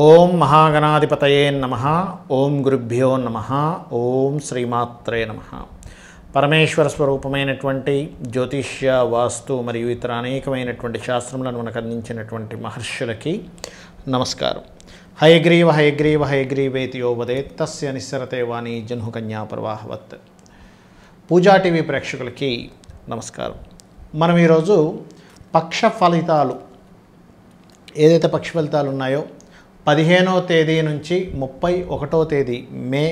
ఓం మహాగణాధిపతయే నమ ఓం గురుభ్యో నమ ఓం శ్రీమాత్రే నమ పరమేశ్వర స్వరూపమైనటువంటి జ్యోతిష్య వాస్తు మరియు ఇతర అనేకమైనటువంటి శాస్త్రములను మనకు అందించినటువంటి మహర్షులకి నమస్కారం హయగ్రీవ హయగ్రీవ హయగ్రీవేతి యోవదే తస్య నిస్సరతే వాణి జన్హుకన్యా ప్రవాహవత్ పూజా టీవీ ప్రేక్షకులకి నమస్కారం మనం ఈరోజు పక్ష ఫలితాలు ఏదైతే పక్ష ఫలితాలు ఉన్నాయో పదిహేనో తేదీ నుంచి ముప్పై ఒకటో తేదీ మే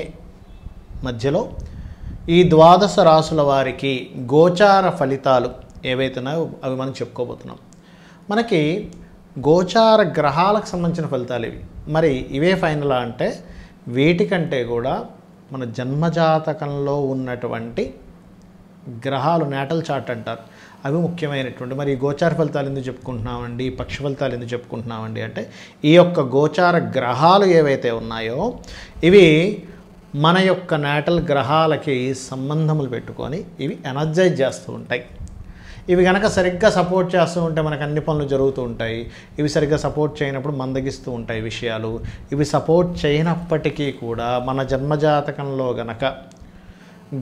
మధ్యలో ఈ ద్వాదశ రాసుల వారికి గోచార ఫలితాలు ఏవైతున్నాయో అవి మనం చెప్పుకోబోతున్నాం మనకి గోచార గ్రహాలకు సంబంధించిన ఫలితాలు ఇవి మరి ఇవే ఫైనల్ అంటే వీటికంటే కూడా మన జన్మజాతకంలో ఉన్నటువంటి గ్రహాలు నేటల్ చార్ట్ అంటారు అవి ముఖ్యమైనటువంటి మరి గోచార ఫలితాలు ఎందుకు చెప్పుకుంటున్నామండి పక్ష ఫలితాలు ఎందుకు చెప్పుకుంటున్నామండి అంటే ఈ యొక్క గోచార గ్రహాలు ఏవైతే ఉన్నాయో ఇవి మన యొక్క నాటల్ గ్రహాలకి సంబంధములు పెట్టుకొని ఇవి ఎనర్జైజ్ చేస్తూ ఉంటాయి ఇవి కనుక సరిగ్గా సపోర్ట్ చేస్తూ ఉంటే మనకు అన్ని పనులు జరుగుతూ ఉంటాయి ఇవి సరిగ్గా సపోర్ట్ చేయనప్పుడు మందగిస్తూ ఉంటాయి విషయాలు ఇవి సపోర్ట్ చేయనప్పటికీ కూడా మన జన్మజాతకంలో గనక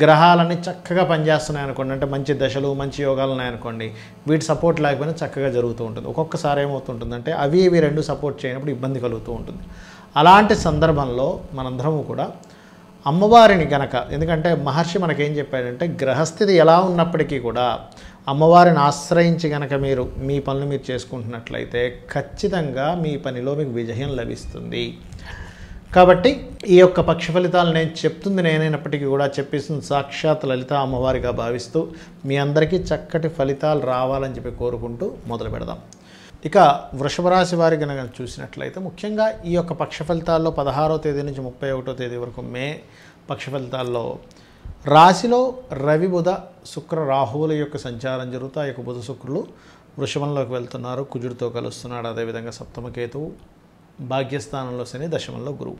గ్రహాలన్నీ చక్కగా పనిచేస్తున్నాయి అనుకోండి అంటే మంచి దశలు మంచి యోగాలు ఉన్నాయనుకోండి వీటి సపోర్ట్ లేకపోయినా చక్కగా జరుగుతూ ఉంటుంది ఒక్కొక్కసారి ఏమవుతుంటుందంటే అవి ఇవి రెండు సపోర్ట్ చేయనప్పుడు ఇబ్బంది కలుగుతూ ఉంటుంది అలాంటి సందర్భంలో మనందరము కూడా అమ్మవారిని గనక ఎందుకంటే మహర్షి మనకేం చెప్పాడంటే గ్రహస్థితి ఎలా ఉన్నప్పటికీ కూడా అమ్మవారిని ఆశ్రయించి గనక మీరు మీ పనులు మీరు చేసుకుంటున్నట్లయితే ఖచ్చితంగా మీ పనిలో మీకు విజయం లభిస్తుంది కాబట్టి ఈ యొక్క పక్ష ఫలితాలు నేను చెప్తుంది నేనైనప్పటికీ కూడా చెప్పేసింది సాక్షాత్ లలిత అమ్మవారిగా భావిస్తూ మీ అందరికీ చక్కటి ఫలితాలు రావాలని చెప్పి కోరుకుంటూ మొదలు పెడదాం ఇక వృషభ రాశి వారి కనుక చూసినట్లయితే ముఖ్యంగా ఈ యొక్క పక్ష ఫలితాల్లో పదహారో తేదీ నుంచి ముప్పై ఒకటో తేదీ వరకు మే పక్ష ఫలితాల్లో రాశిలో రవి బుధ శుక్ర రాహువుల యొక్క సంచారం జరుగుతూ ఆ యొక్క బుధ శుక్రులు వృషభంలోకి వెళ్తున్నారు కుజుడితో కలుస్తున్నాడు అదేవిధంగా సప్తమకేతువు భాగ్యస్థానంలో శని దశమంలో గురువు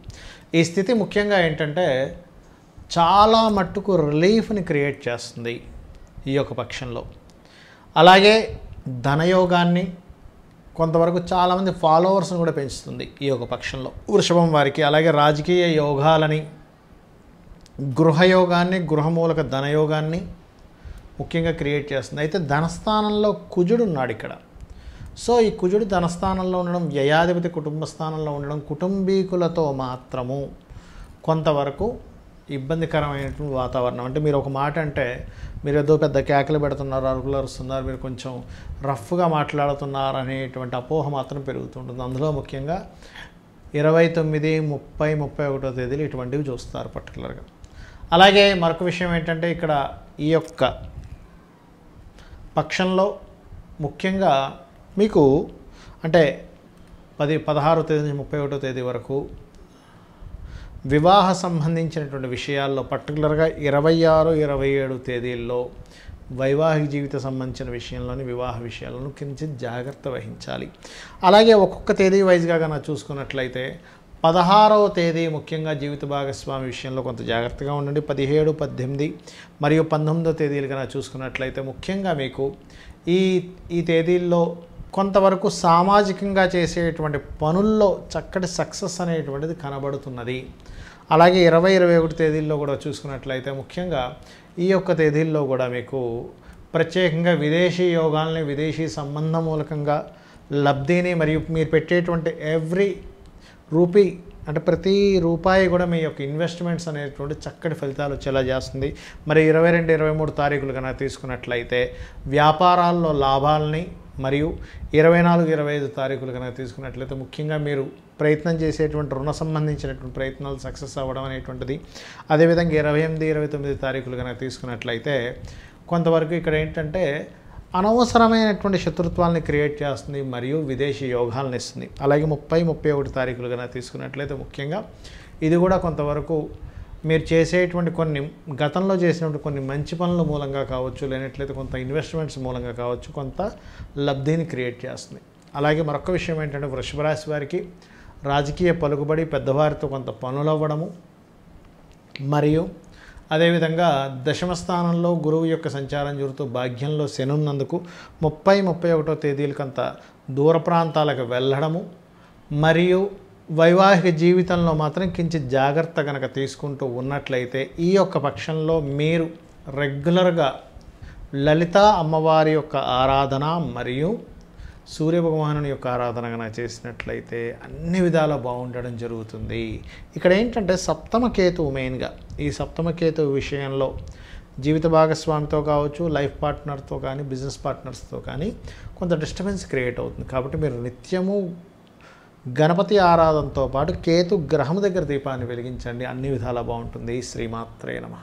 ఈ స్థితి ముఖ్యంగా ఏంటంటే చాలా మట్టుకు రిలీఫ్ని క్రియేట్ చేస్తుంది ఈ యొక్క పక్షంలో అలాగే ధనయోగాన్ని కొంతవరకు చాలామంది ఫాలోవర్స్ని కూడా పెంచుతుంది ఈ యొక్క పక్షంలో వృషభం వారికి అలాగే రాజకీయ యోగాలని గృహయోగాన్ని గృహమూలక ధనయోగాన్ని ముఖ్యంగా క్రియేట్ చేస్తుంది అయితే ధనస్థానంలో కుజుడు ఉన్నాడు ఇక్కడ సో ఈ కుజుడి ధనస్థానంలో ఉండడం వ్యయాధిపతి కుటుంబ స్థానంలో ఉండడం కుటుంబీకులతో మాత్రము కొంతవరకు ఇబ్బందికరమైనటువంటి వాతావరణం అంటే మీరు ఒక మాట అంటే మీరు ఏదో పెద్ద కేకలు పెడుతున్నారు అరుగులు అరుస్తున్నారు మీరు కొంచెం రఫ్గా మాట్లాడుతున్నారు అనేటువంటి అపోహ మాత్రం పెరుగుతుంటుంది అందులో ముఖ్యంగా ఇరవై తొమ్మిది ముప్పై ముప్పై ఒకటో తేదీలు ఇటువంటివి చూస్తారు పర్టికులర్గా అలాగే మరొక విషయం ఏంటంటే ఇక్కడ ఈ యొక్క పక్షంలో ముఖ్యంగా మీకు అంటే పది పదహారో తేదీ నుంచి ముప్పై ఒకటో తేదీ వరకు వివాహ సంబంధించినటువంటి విషయాల్లో పర్టికులర్గా ఇరవై ఆరు ఇరవై ఏడు తేదీల్లో వైవాహిక జీవిత సంబంధించిన విషయంలోని వివాహ విషయాలను కించిత్ జాగ్రత్త వహించాలి అలాగే ఒక్కొక్క తేదీ వైజ్గా కనుక చూసుకున్నట్లయితే పదహారవ తేదీ ముఖ్యంగా జీవిత భాగస్వామి విషయంలో కొంత జాగ్రత్తగా ఉండండి పదిహేడు పద్దెనిమిది మరియు పంతొమ్మిదో తేదీలు కనుక చూసుకున్నట్లయితే ముఖ్యంగా మీకు ఈ ఈ తేదీల్లో కొంతవరకు సామాజికంగా చేసేటువంటి పనుల్లో చక్కటి సక్సెస్ అనేటువంటిది కనబడుతున్నది అలాగే ఇరవై ఇరవై ఒకటి తేదీల్లో కూడా చూసుకున్నట్లయితే ముఖ్యంగా ఈ యొక్క తేదీల్లో కూడా మీకు ప్రత్యేకంగా విదేశీ యోగాల్ని విదేశీ సంబంధం మూలకంగా లబ్ధిని మరియు మీరు పెట్టేటువంటి ఎవ్రీ రూపీ అంటే ప్రతి రూపాయి కూడా మీ యొక్క ఇన్వెస్ట్మెంట్స్ అనేటువంటి చక్కటి ఫలితాలు వచ్చేలా చేస్తుంది మరి ఇరవై రెండు ఇరవై మూడు తారీఖులు కనుక తీసుకున్నట్లయితే వ్యాపారాల్లో లాభాలని మరియు ఇరవై నాలుగు ఇరవై ఐదు తారీఖులు కనుక తీసుకున్నట్లయితే ముఖ్యంగా మీరు ప్రయత్నం చేసేటువంటి రుణ సంబంధించినటువంటి ప్రయత్నాలు సక్సెస్ అవ్వడం అనేటువంటిది అదేవిధంగా ఇరవై ఎనిమిది ఇరవై తొమ్మిది తారీఖులు కనుక తీసుకున్నట్లయితే కొంతవరకు ఇక్కడ ఏంటంటే అనవసరమైనటువంటి శత్రుత్వాలని క్రియేట్ చేస్తుంది మరియు విదేశీ యోగాలను ఇస్తుంది అలాగే ముప్పై ముప్పై ఒకటి తారీఖులు కనుక తీసుకున్నట్లయితే ముఖ్యంగా ఇది కూడా కొంతవరకు మీరు చేసేటువంటి కొన్ని గతంలో చేసినటువంటి కొన్ని మంచి పనుల మూలంగా కావచ్చు లేనట్లయితే కొంత ఇన్వెస్ట్మెంట్స్ మూలంగా కావచ్చు కొంత లబ్ధిని క్రియేట్ చేస్తుంది అలాగే మరొక విషయం ఏంటంటే వృషభరాశి వారికి రాజకీయ పలుకుబడి పెద్దవారితో కొంత పనులు అవ్వడము మరియు అదేవిధంగా దశమ స్థానంలో గురువు యొక్క సంచారం జరుగుతూ భాగ్యంలో శనున్నందుకు ముప్పై ముప్పై ఒకటో తేదీలు కొంత దూర ప్రాంతాలకు వెళ్ళడము మరియు వైవాహిక జీవితంలో మాత్రం కించిత్ జాగ్రత్త కనుక తీసుకుంటూ ఉన్నట్లయితే ఈ యొక్క పక్షంలో మీరు రెగ్యులర్గా లలిత అమ్మవారి యొక్క ఆరాధన మరియు సూర్యభగవాను యొక్క ఆరాధన కనుక చేసినట్లయితే అన్ని విధాల బాగుండడం జరుగుతుంది ఇక్కడ ఏంటంటే కేతువు మెయిన్గా ఈ కేతువు విషయంలో జీవిత భాగస్వామితో కావచ్చు లైఫ్ పార్ట్నర్తో కానీ బిజినెస్ పార్ట్నర్స్తో కానీ కొంత డిస్టర్బెన్స్ క్రియేట్ అవుతుంది కాబట్టి మీరు నిత్యము గణపతి ఆరాధనతో పాటు కేతు గ్రహం దగ్గర దీపాన్ని వెలిగించండి అన్ని విధాలా బాగుంటుంది శ్రీమాత్రే నమ